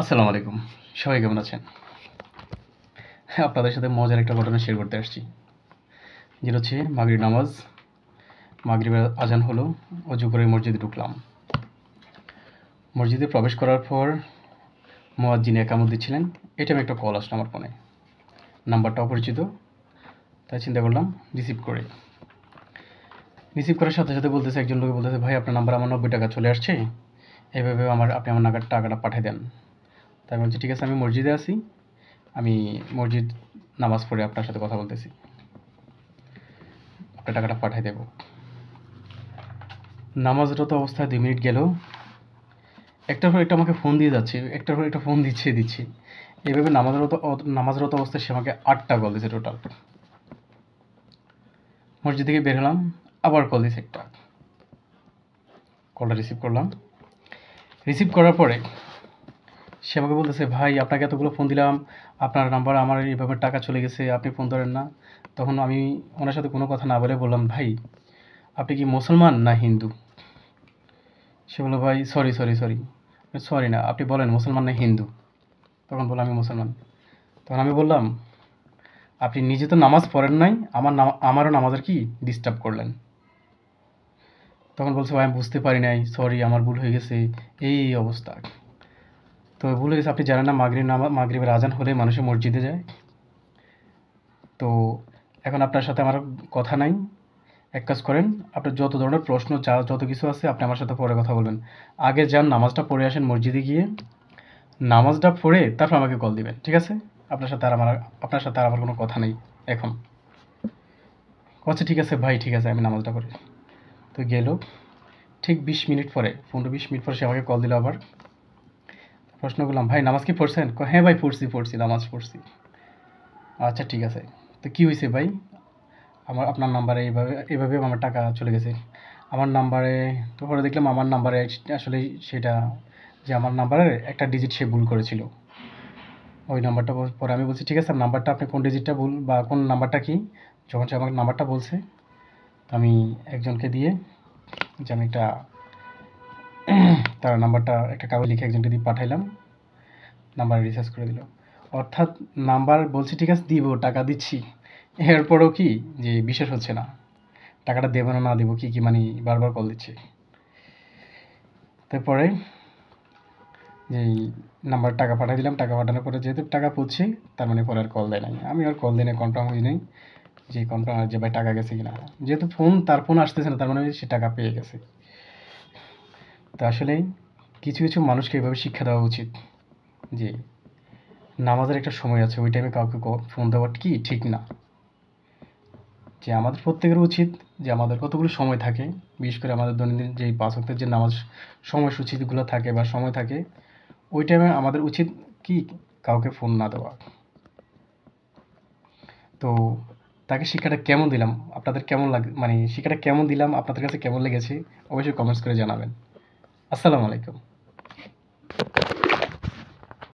আসসালামু আলাইকুম সবাই কেমন আছেন হ্যাঁ, আপনাদের সাথে মজার একটা ঘটনা শেয়ার করতে আসছি যেটা হচ্ছে মাগরিব নামাজ মাগরিবের আজান হলো অজু করে মসজিদে ঢুকলাম মসজিদে প্রবেশ করার পর মোয়াজ্জিন একামত দিচ্ছিলেন এটা আমি একটা কল আসলো আমার ফোনে নাম্বারটা অপরিচিত তাই চিন্তা করলাম রিসিভ করে রিসিভ করার সাথে সাথে বলতেছে একজন লোকে বলতেছে ভাই আপনার নাম্বার আমার নব্বই টাকা চলে আসছে এভাবে আমার আপনি আমার নাগার টাকাটা পাঠিয়ে দেন তাই বলছি ঠিক আছে আমি মসজিদে আছি আমি মসজিদ নামাজ পড়ে আপনার সাথে কথা বলতেছি আপনার টাকাটা পাঠিয়ে দেব নামাজরত অবস্থায় দুই মিনিট গেল একটার পর একটা আমাকে ফোন দিয়ে যাচ্ছে একটার পর একটা ফোন দিচ্ছে দিচ্ছি এইভাবে নামাজরত নামাজরত অবস্থায় সে আমাকে আটটা কল দিয়েছে টোটাল মসজিদ থেকে বের হলাম আবার কল দিয়েছে একটা কলটা রিসিভ করলাম রিসিভ করার পরে সে আমাকে বলতেছে ভাই আপনাকে এতগুলো ফোন দিলাম আপনার নাম্বার আমার এইভাবে টাকা চলে গেছে আপনি ফোন ধরেন না তখন আমি ওনার সাথে কোনো কথা না বলে বললাম ভাই আপনি কি মুসলমান না হিন্দু সে বললো ভাই সরি সরি সরি সরি না আপনি বলেন মুসলমান না হিন্দু তখন বললাম আমি মুসলমান তখন আমি বললাম আপনি নিজে তো নামাজ পড়েন নাই আমার আমারও নামাজের কি ডিস্টার্ব করলেন তখন বলছে ভাই আমি বুঝতে পারি নাই সরি আমার ভুল হয়ে গেছে এই অবস্থা তো ভুল গেছে আপনি জানেন না মাগরিব নামা মাগরিবের আজান হলে মানুষের মসজিদে যায় তো এখন আপনার সাথে আমার কথা নাই এক কাজ করেন আপনার যত ধরনের প্রশ্ন চা যত কিছু আছে আপনি আমার সাথে পরে কথা বলবেন আগে যান নামাজটা পড়ে আসেন মসজিদে গিয়ে নামাজটা পড়ে তারপর আমাকে কল দিবেন ঠিক আছে আপনার সাথে আর আমার আপনার সাথে আর আমার কোনো কথা নেই এখন আচ্ছা ঠিক আছে ভাই ঠিক আছে আমি নামাজটা পড়ি তো গেল ঠিক বিশ মিনিট পরে পনেরো বিশ মিনিট পরে সে আমাকে কল দিল আবার প্রশ্ন করলাম ভাই নামাজ কি পড়ছেন হ্যাঁ ভাই পড়ছি পড়ছি নামাজ পড়ছি আচ্ছা ঠিক আছে তো কী হয়েছে ভাই আমার আপনার নাম্বারে এইভাবে এভাবে আমার টাকা চলে গেছে আমার নাম্বারে তো পরে দেখলাম আমার নাম্বারে আসলে সেটা যে আমার নাম্বারে একটা ডিজিট সে ভুল করেছিল ওই নাম্বারটা পরে আমি বলছি ঠিক আছে নাম্বারটা আপনি কোন ডিজিটটা ভুল বা কোন নাম্বারটা কী যখন সে আমাকে নাম্বারটা বলছে আমি একজনকে দিয়ে যে আমি একটা তার নাম্বারটা একটা কাগজ লিখে একজনকে দিয়ে পাঠাইলাম নাম্বার রিচার্জ করে দিল অর্থাৎ নাম্বার বলছি ঠিক আছে দিব টাকা দিচ্ছি এরপরও কি যে বিশ্বাস হচ্ছে না টাকাটা দেবো না না দেবো কী কী মানে বারবার কল দিচ্ছে তারপরে যে নাম্বার টাকা পাঠিয়ে দিলাম টাকা পাঠানোর পরে যেহেতু টাকা পড়ছে তার মানে পরে আর কল দেয় নাই আমি আর কল দিই না কনফার্ম হয়ে নাই যে কনফার্ম যে ভাই টাকা গেছে কিনা যেহেতু ফোন তার ফোন আসতেছে না তার মানে সে টাকা পেয়ে গেছে তা আসলে কিছু কিছু মানুষকে এভাবে শিক্ষা দেওয়া উচিত যে নামাজের একটা সময় আছে ওই টাইমে কাউকে ফোন দেওয়া কি ঠিক না যে আমাদের প্রত্যেকের উচিত যে আমাদের কতগুলো সময় থাকে বিশেষ করে আমাদের দৈনন্দিন যে পাঁচ ওয়াক্তের যে নামাজ সময়সূচিগুলো থাকে বা সময় থাকে ওই টাইমে আমাদের উচিত কি কাউকে ফোন না দেওয়া তো তাকে শিক্ষাটা কেমন দিলাম আপনাদের কেমন লাগে মানে শিক্ষাটা কেমন দিলাম আপনাদের কাছে কেমন লেগেছে অবশ্যই কমেন্টস করে জানাবেন আসসালামু আলাইকুম